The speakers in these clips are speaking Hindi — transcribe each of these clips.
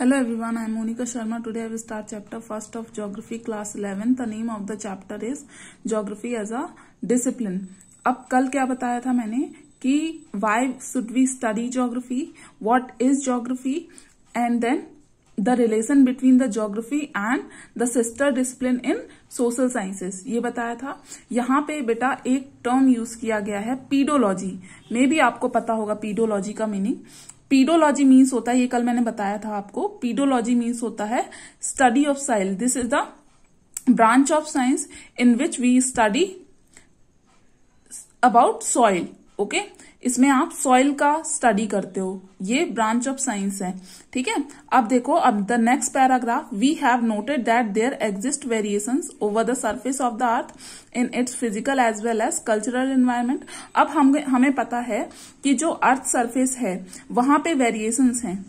Hello everyone, I am Monika Sharma. Today I will start chapter 1st of Geography class 11. The name of the chapter is Geography as a Discipline. अब कल क्या बताया था मैंने कि why should we study geography, what is geography and then the relation between the geography and the sister discipline in social sciences. ये बताया था यहाँ पे बेटा एक term use किया गया है pedology. मे भी आपको पता होगा pedology का meaning. पीडोलॉजी मीन्स होता है ये कल मैंने बताया था आपको पीडोलॉजी मीन्स होता है study of soil this is the branch of science in which we study about soil okay इसमें आप सॉइल का स्टडी करते हो ये ब्रांच ऑफ साइंस है ठीक है अब देखो अब the next paragraph we have noted that there exist variation over the surface of the earth in its physical as well as cultural environment अब हम हमें पता है कि जो अर्थ सरफेस है वहां पे वेरिएशंस हैं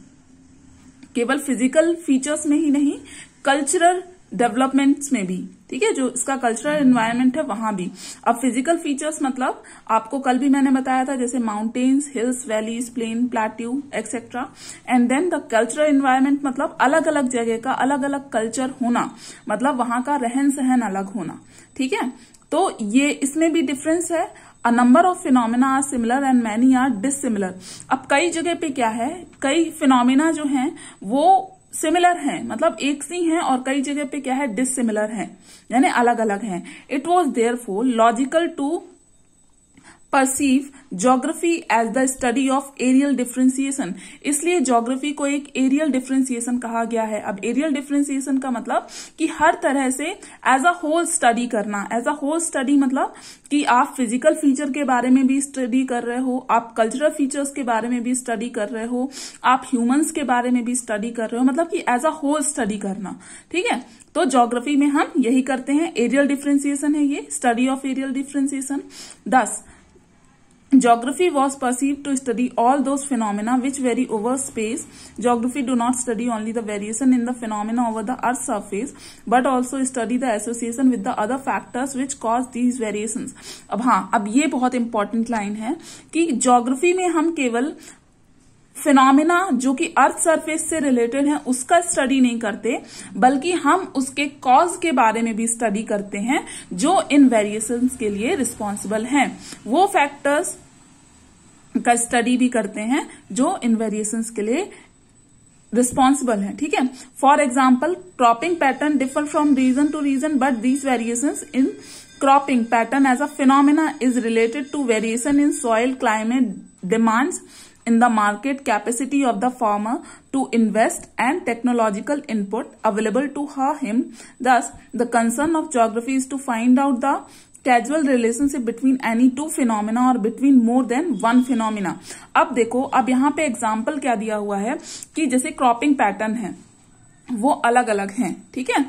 केवल फिजिकल फीचर्स में ही नहीं कल्चरल डेवलपमेंट्स में भी ठीक है जो इसका कल्चरल एनवायरनमेंट है वहां भी अब फिजिकल फीचर्स मतलब आपको कल भी मैंने बताया था जैसे mountains hills valleys plain plateau etcetera and then the cultural environment मतलब अलग अलग जगह का अलग अलग कल्चर होना मतलब वहां का रहन सहन अलग होना ठीक है तो ये इसमें भी डिफरेंस है a number of phenomena are similar and many are dissimilar अब कई जगह पे क्या है कई फिनोमिना जो हैं वो सिमिलर हैं मतलब एक सी हैं और कई जगह पे क्या है डिसिमिलर हैं यानी अलग अलग हैं it was therefore logical to perceive geography as the study of areal differentiation इसलिए जोग्राफी को एक एरियल डिफ्रेंसिएशन कहा गया है अब एरियल डिफ्रेंसिएशन का मतलब कि हर तरह से एज अ होल स्टडी करना एज अ होल स्टडी मतलब कि आप फिजिकल फीचर के बारे में भी स्टडी कर रहे हो आप कल्चरल फीचर्स के बारे में भी स्टडी कर रहे हो आप ह्यूमन्स के बारे में भी स्टडी कर रहे हो मतलब कि एज अ होल स्टडी करना ठीक है तो जोग्राफी में हम यही करते हैं एरियल डिफ्रेंसिएशन है ये study of areal differentiation thus geography was perceived to study all those phenomena which vary over space geography do not study only the variation in the phenomena over the earth surface but also study the association with the other factors which cause these variations ab ha ab ye bahut important line hai ki geography mein hum keval phenomena जो कि अर्थ सरफेस से रिलेटेड है उसका स्टडी नहीं करते बल्कि हम उसके कॉज के बारे में भी स्टडी करते हैं जो इन वेरिएशन के लिए रिस्पॉन्सिबल हैं वो फैक्टर्स का स्टडी भी करते हैं जो इन वेरिएशन के लिए रिस्पॉन्सिबल है ठीक है for example cropping pattern differ from region to region but these variation in cropping pattern as a phenomena is related to variation in soil climate demands in the market capacity of the farmer to invest and technological input available to her him thus the concern of geography is to find out the casual relationship between any two phenomena और between more than one phenomena अब देखो अब यहाँ पे एग्जाम्पल क्या दिया हुआ है कि जैसे क्रॉपिंग पैटर्न है वो अलग अलग है ठीक है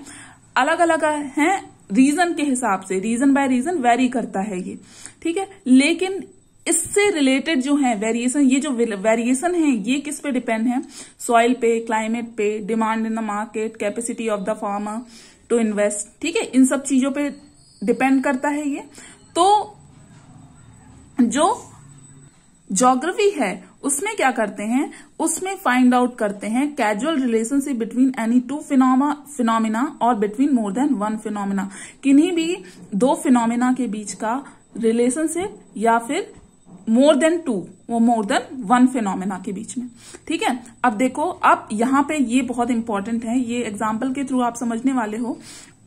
अलग अलग है रीजन के हिसाब से रीजन बाय रीजन वेरी करता है ये ठीक है लेकिन इससे रिलेटेड जो है वेरिएशन ये जो वेरिएशन है ये किस पे डिपेंड है सॉइल पे क्लाइमेट पे demand in the market capacity of the farmer to invest ठीक है इन सब चीजों पे डिपेंड करता है ये तो जो जोग्राफी है उसमें क्या करते हैं उसमें फाइंड आउट करते हैं casual relationship between any two phenomena phenomena और between more than one phenomena किन्हीं भी दो फिनोमिना के बीच का रिलेशनशिप या फिर मोर देन टू वो मोर देन वन फिनोमिना के बीच में ठीक है अब देखो अब यहां पे ये बहुत इंपॉर्टेंट है ये एग्जाम्पल के थ्रू आप समझने वाले हो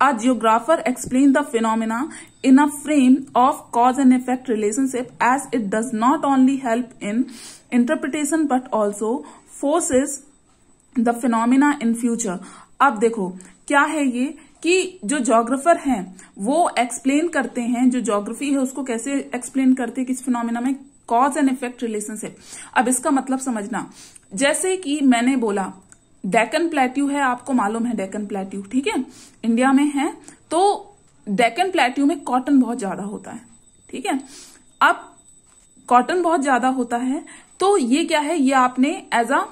a geographer explain the phenomena in a frame of cause and effect relationship as it does not only help in interpretation but also forces the phenomena in future अब देखो क्या है ये कि जो जोग्राफर हैं वो एक्सप्लेन करते हैं जो जोग्राफी है उसको कैसे एक्सप्लेन करते हैं किस फिनोमिना में कॉज एंड इफेक्ट रिलेशनशिप अब इसका मतलब समझना जैसे कि मैंने बोला डेकन प्लेट्यू है आपको मालूम है डेकन प्लेट्यू ठीक है इंडिया में है तो डेकन प्लेट्यू में कॉटन बहुत ज्यादा होता है ठीक है अब कॉटन बहुत ज्यादा होता है तो ये क्या है ये आपने as a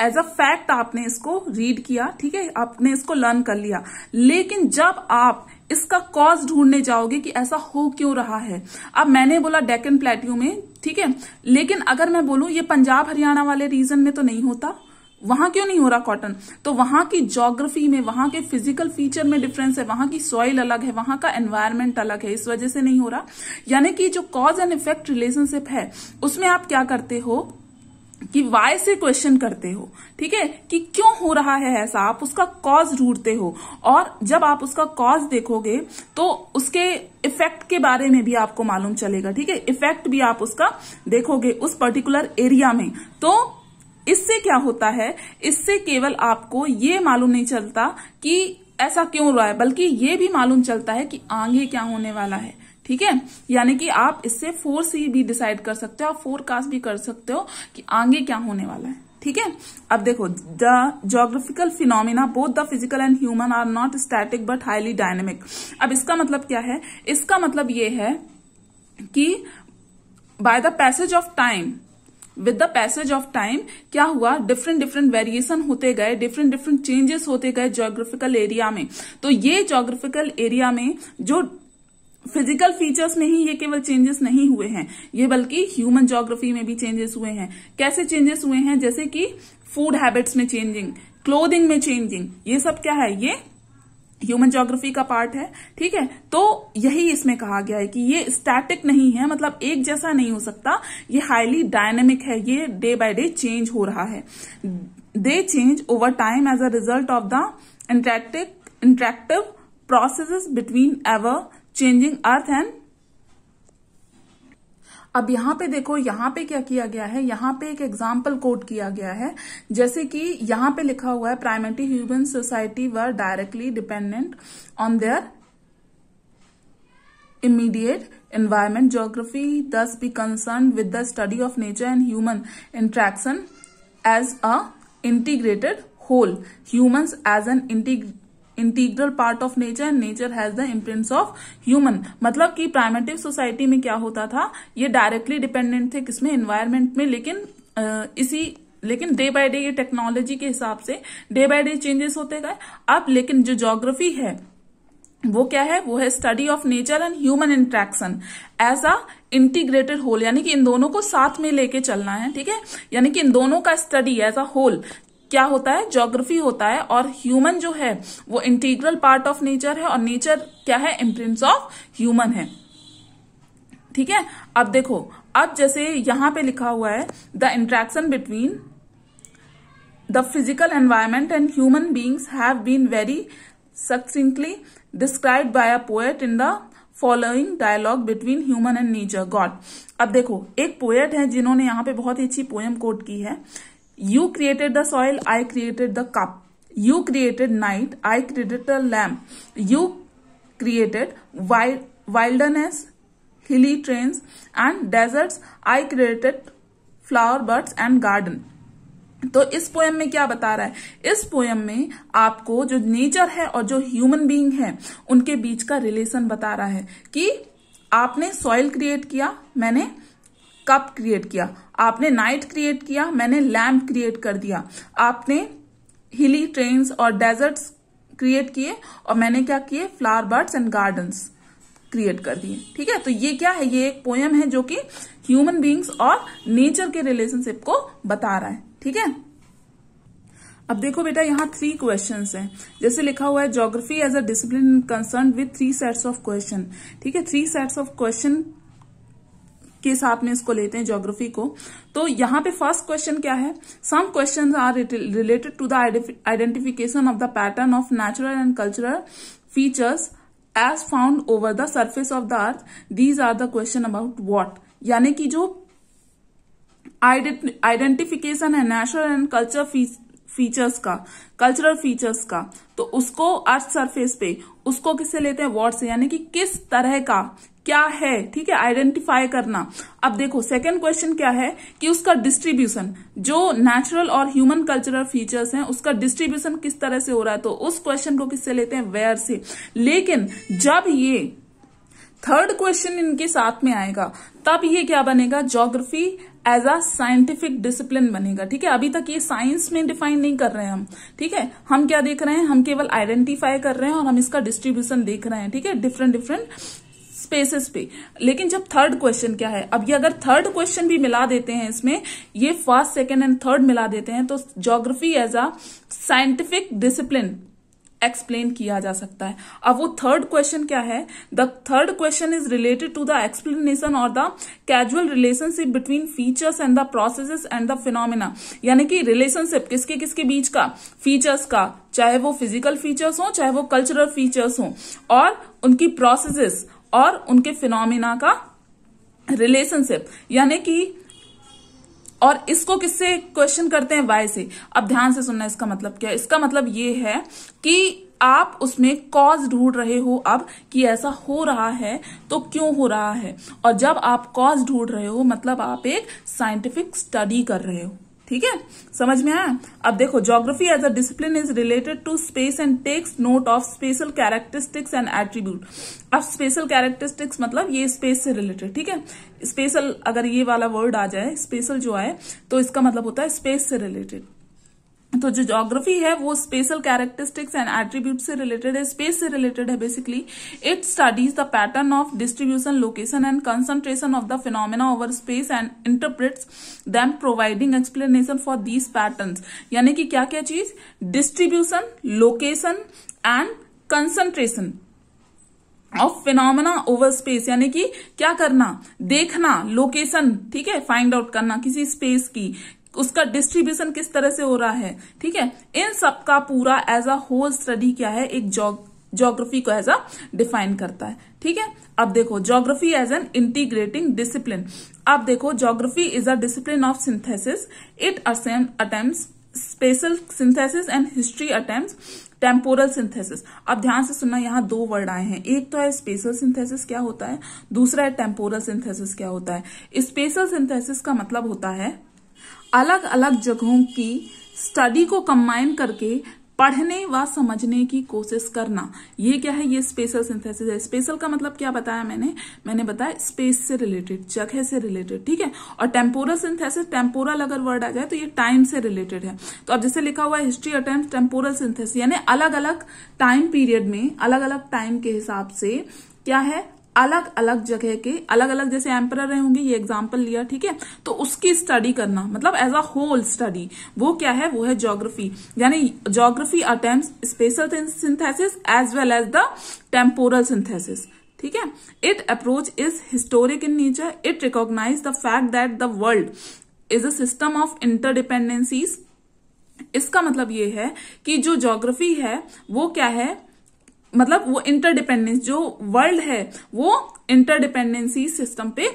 as a fact आपने इसको रीड किया ठीक है आपने इसको लर्न कर लिया लेकिन जब आप इसका कॉज ढूंढने जाओगे कि ऐसा हो क्यों रहा है अब मैंने बोला डेकन प्लेट्यू में ठीक है लेकिन अगर मैं बोलूं ये पंजाब हरियाणा वाले रीजन में तो नहीं होता वहां क्यों नहीं हो रहा कॉटन तो वहां की जोग्राफी में वहां के फिजिकल फीचर में डिफरेंस है वहां की सॉइल अलग है वहां का एनवायरमेंट अलग है इस वजह से नहीं हो रहा यानी कि जो कॉज एंड इफेक्ट रिलेशनशिप है उसमें आप क्या करते हो कि वाई से क्वेश्चन करते हो ठीक है कि क्यों हो रहा है ऐसा आप उसका कॉज ढूंढते हो और जब आप उसका कॉज देखोगे तो उसके इफेक्ट के बारे में भी आपको मालूम चलेगा ठीक है इफेक्ट भी आप उसका देखोगे उस पर्टिकुलर एरिया में तो इससे क्या होता है इससे केवल आपको ये मालूम नहीं चलता कि ऐसा क्यों रहा है बल्कि ये भी मालूम चलता है कि आगे क्या होने वाला है ठीक है यानी कि आप इससे फोर सी भी डिसाइड कर सकते हो आप फोरकास्ट भी कर सकते हो कि आगे क्या होने वाला है ठीक है अब देखो the geographical phenomena both the physical and human are not static but highly dynamic अब इसका मतलब क्या है इसका मतलब ये है कि by the passage of time with the passage of time क्या हुआ डिफरेंट डिफरेंट वेरिएशन होते गए डिफरेंट डिफरेंट चेंजेस होते गए जोग्राफिकल एरिया में तो ये जोग्राफिकल एरिया में जो फिजिकल फीचर्स में ही ये केवल चेंजेस नहीं हुए हैं ये बल्कि ह्यूमन जोग्राफी में भी चेंजेस हुए हैं कैसे चेंजेस हुए हैं जैसे कि फूड हैबिट्स में चेंजिंग क्लोदिंग में चेंजिंग ये सब क्या है ये ह्यूमन जोग्राफी का पार्ट है ठीक है तो यही इसमें कहा गया है कि ये स्टैटिक नहीं है मतलब एक जैसा नहीं हो सकता ये हाईली डायनेमिक है ये डे बाय डे चेंज हो रहा है they change over time as a result of the interactive interactive process between ever changing earth and अब यहां पे देखो यहां पे क्या किया गया है यहां पे एक एग्जाम्पल कोट किया गया है जैसे कि यहां पे लिखा हुआ है primitive human society were directly dependent on their immediate environment geography thus be concern with the study of nature and human interaction as a integrated whole human as an integrate integral part of nature and nature has the imprints of human मतलब कि प्राइमेटिव सोसाइटी में क्या होता था ये डायरेक्टली डिपेंडेंट थे किसमें इन्वायरमेंट में लेकिन इसी लेकिन डे बाय डे ये टेक्नोलॉजी के हिसाब से डे बाय डे चेंजेस होते गए अब लेकिन जो जोग्राफी है वो क्या है वो है study of nature and human interaction as a integrated whole यानी कि इन दोनों को साथ में लेके चलना है ठीक है यानी कि इन दोनों का स्टडी एज अ होल क्या होता है ज्योग्राफी होता है और ह्यूमन जो है वो इंटीग्रल पार्ट ऑफ नेचर है और नेचर क्या है इम्प्रिंट्स ऑफ ह्यूमन है ठीक है अब देखो अब जैसे यहां पे लिखा हुआ है the interaction between the physical environment and human beings have been very succinctly describe by a poet in the following dialogue between human and nature God अब देखो एक पोएट है जिन्होंने यहाँ पे बहुत ही अच्छी पोएम कोट की है you created the soil I created the cup you created night I created the lamp you created wildness hilly terrain and deserts I created flower birds and garden तो इस पोएम में क्या बता रहा है इस पोएम में आपको जो नेचर है और जो ह्यूमन बीइंग है उनके बीच का रिलेशन बता रहा है कि आपने सॉइल क्रिएट किया मैंने कप क्रिएट किया आपने नाइट क्रिएट किया मैंने लैम्प क्रिएट कर दिया आपने हिली ट्रेन्स और डेजर्ट्स क्रिएट किए और मैंने क्या किए flower birds and gardens create कर दिए ठीक है तो ये क्या है ये एक पोयम है जो कि ह्यूमन बींग्स और नेचर के रिलेशनशिप को बता रहा है ठीक है अब देखो बेटा यहाँ थ्री क्वेश्चन हैं जैसे लिखा हुआ है geography as a discipline concern with three sets of question ठीक है थ्री सेट्स ऑफ क्वेश्चन के साथ में इसको लेते हैं ज्योग्राफी को तो यहाँ पे फर्स्ट क्वेश्चन क्या है some question are related to the identification of the pattern of natural and cultural features as found over the surface of the earth these are the question about what यानी कि जो आइडेंटिफिकेशन है नेचुरल एंड कल्चर फीचर्स का कल्चरल फीचर्स का तो उसको अर्थ सरफेस पे उसको किससे लेते हैं वर्ड से यानी कि किस तरह का क्या है ठीक है आइडेंटिफाई करना अब देखो सेकंड क्वेश्चन क्या है कि उसका डिस्ट्रीब्यूशन जो नेचुरल और ह्यूमन कल्चरल फीचर्स हैं उसका डिस्ट्रीब्यूशन किस तरह से हो रहा है तो उस क्वेश्चन को किससे लेते हैं वेयर से लेकिन जब ये थर्ड क्वेश्चन इनके साथ में आएगा तब ये क्या बनेगा geography as a scientific discipline बनेगा ठीक है अभी तक ये साइंस में डिफाइन नहीं कर रहे हैं हम ठीक है हम क्या देख रहे हैं हम केवल आइडेंटिफाई कर रहे हैं और हम इसका डिस्ट्रीब्यूशन देख रहे हैं ठीक है डिफरेंट डिफरेंट स्पेसेस पे लेकिन जब थर्ड क्वेश्चन क्या है अब ये अगर थर्ड क्वेश्चन भी मिला देते हैं इसमें ये फर्स्ट सेकेंड एंड थर्ड मिला देते हैं तो geography as a scientific discipline explain किया जा सकता है अब वो थर्ड क्वेश्चन क्या है the third question is related to the explanation और the casual relationship between features and the processes and the phenomena यानी कि रिलेशनशिप किसके किसके बीच का फीचर्स का चाहे वो फिजिकल फीचर्स हो चाहे वो कल्चरल फीचर्स हो और उनकी प्रोसेसेस और उनके फिनोमिना का रिलेशनशिप यानी कि और इसको किससे क्वेश्चन करते हैं वाई से अब ध्यान से सुनना इसका मतलब क्या है इसका मतलब ये है कि आप उसमें कॉज ढूंढ रहे हो अब कि ऐसा हो रहा है तो क्यों हो रहा है और जब आप कॉज ढूंढ रहे हो मतलब आप एक साइंटिफिक स्टडी कर रहे हो ठीक है समझ में आया अब देखो geography as a discipline is related to space and takes note of spatial characteristics and attribute अब स्पेशल कैरेक्टरिस्टिक्स मतलब ये स्पेस से रिलेटेड ठीक है स्पेशल अगर ये वाला वर्ड आ जाए स्पेशल जो आए तो इसका मतलब होता है स्पेस से रिलेटेड तो जो जोग्राफी है वो स्पेशल कैरेक्टरिस्टिक्स एंड एट्रीब्यूट से रिलेटेड है स्पेस से रिलेटेड है basically it studies the pattern of distribution location and concentration of the phenomena over space and interprets then providing explanation for these pattern यानी कि क्या क्या चीज distribution location and concentration of phenomena over space यानी कि क्या करना देखना लोकेशन ठीक है फाइंड आउट करना किसी स्पेस की उसका डिस्ट्रीब्यूशन किस तरह से हो रहा है ठीक है इन सब का पूरा एज अ होल स्टडी क्या है एक जॉग को एज अ डिफाइन करता है ठीक है अब देखो geography as an integrating discipline अब देखो geography is a discipline of synthesis it attempt spatial synthesis and history attempt temporal synthesis अब ध्यान से सुनना यहाँ दो वर्ड आए हैं एक तो है स्पेशल सिंथेसिस क्या होता है दूसरा है टेम्पोरल सिंथेसिस क्या होता है स्पेशल सिंथेसिस का मतलब होता है अलग अलग जगहों की स्टडी को कंबाइन करके पढ़ने व समझने की कोशिश करना ये क्या है ये स्पेशल सिंथेसिस है स्पेशल का मतलब क्या बताया मैंने मैंने बताया स्पेस से रिलेटेड जगह से रिलेटेड ठीक है और टेम्पोरल सिंथेसिस टेम्पोरल अगर वर्ड आ जाए तो ये टाइम से रिलेटेड है तो अब जैसे लिखा हुआ है हिस्ट्री अटेम्प टेम्पोरल सिंथेसिस यानी अलग अलग टाइम पीरियड में अलग अलग टाइम के हिसाब से क्या है अलग अलग जगह के अलग अलग जैसे एम्पर होंगे ये एग्जाम्पल लिया ठीक है तो उसकी स्टडी करना मतलब एज अ होल स्टडी वो क्या है वो है ज्योग्राफी यानी geography attempt spatial synthesis as well as the temporal synthesis ठीक है it approach is historic in nature it recognize the fact that the world is a system of interdependencies इसका मतलब ये है कि जो ज्योग्राफी है वो क्या है मतलब वो इंटरडिपेंडेंस जो वर्ल्ड है वो इंटरडिपेंडेंसी सिस्टम पे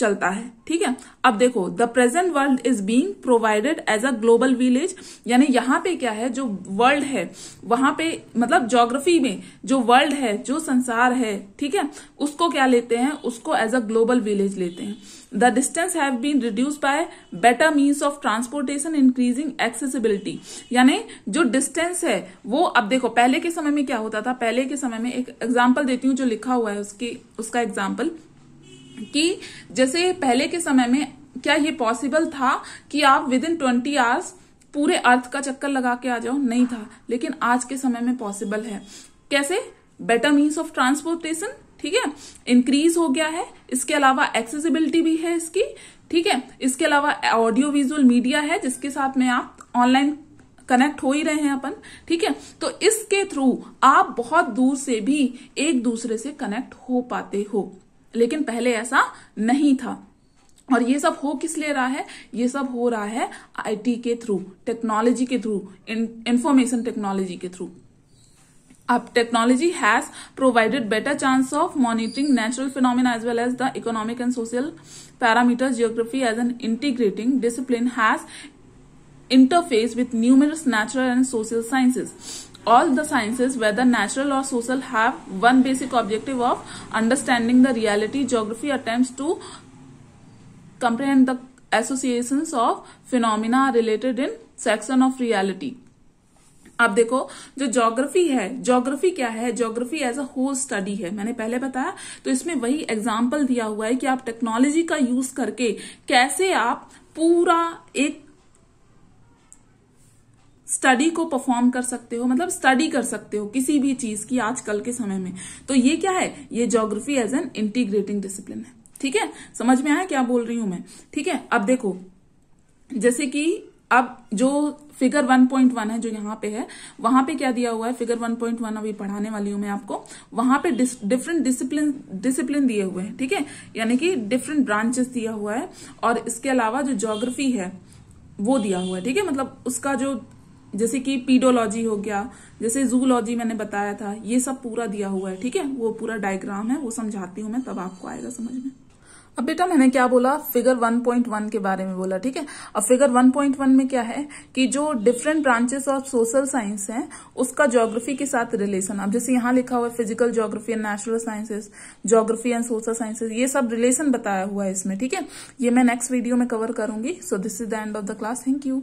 चलता है ठीक है अब देखो the present world is being provided as a global village यानी यहाँ पे क्या है जो वर्ल्ड है वहां पे मतलब जोग्राफी में जो वर्ल्ड है जो संसार है ठीक है उसको क्या लेते हैं उसको एज अ ग्लोबल विलेज लेते हैं the distance have been reduce by better means of transportation increasing accessibility यानी जो डिस्टेंस है वो अब देखो पहले के समय में क्या होता था पहले के समय में एक एग्जाम्पल देती हूँ जो लिखा हुआ है उसकी उसका एग्जाम्पल कि जैसे पहले के समय में क्या ये पॉसिबल था कि आप विद इन ट्वेंटी आवर्स पूरे अर्थ का चक्कर लगा के आ जाओ नहीं था लेकिन आज के समय में पॉसिबल है कैसे बेटर मीन्स ऑफ ट्रांसपोर्टेशन ठीक है इंक्रीज हो गया है इसके अलावा एक्सेसिबिलिटी भी है इसकी ठीक है इसके अलावा ऑडियो विजुअल मीडिया है जिसके साथ में आप ऑनलाइन कनेक्ट हो ही रहे हैं अपन ठीक है तो इसके थ्रू आप बहुत दूर से भी एक दूसरे से कनेक्ट हो पाते हो लेकिन पहले ऐसा नहीं था और ये सब हो किस लिए रहा है ये सब हो रहा है आईटी के थ्रू टेक्नोलॉजी के थ्रू इंफॉर्मेशन टेक्नोलॉजी के थ्रू अब technology has provided better chance of monitoring natural phenomena as well as the economic and social parameter geography as an integrating discipline has interface with numerous natural and social sciences all the sciences whether natural or social have one basic objective of understanding the reality geography attempts to comprehend the associations of phenomena related in section of reality आप देखो जो ज्योग्राफी है ज्योग्राफी क्या है geography as a whole study है मैंने पहले बताया तो इसमें वही एग्जाम्पल दिया हुआ है कि आप टेक्नोलॉजी का यूज करके कैसे आप पूरा एक स्टडी को परफॉर्म कर सकते हो मतलब स्टडी कर सकते हो किसी भी चीज की आजकल के समय में तो ये क्या है ये geography as an integrating discipline है ठीक है समझ में आया क्या बोल रही हूं मैं ठीक है अब देखो जैसे कि अब जो फिगर 1.1 है जो यहाँ पे है वहां पे क्या दिया हुआ है फिगर 1.1 अभी पढ़ाने वाली हूं मैं आपको वहां पे डिफरेंट डिसिप्लिन डिसिप्लिन दिए हुए हैं ठीक है यानी कि डिफरेंट ब्रांचेस दिया हुआ है और इसके अलावा जो ज्योग्राफी है वो दिया हुआ है ठीक है मतलब उसका जो जैसे कि पीडोलॉजी हो गया जैसे जूलॉजी मैंने बताया था ये सब पूरा दिया हुआ है ठीक है वो पूरा डायग्राम है वो समझाती हूँ मैं तब आपको आएगा समझ में अब बेटा मैंने क्या बोला फिगर 1.1 के बारे में बोला ठीक है अब फिगर 1.1 में क्या है कि जो different branches of social science हैं उसका ज्योग्राफी के साथ रिलेशन अब जैसे यहाँ लिखा हुआ है physical geography and natural sciences geography and social sciences ये सब रिलेशन बताया हुआ है इसमें ठीक है ये मैं नेक्स्ट वीडियो में कवर करूंगी so this is the end of the class thank you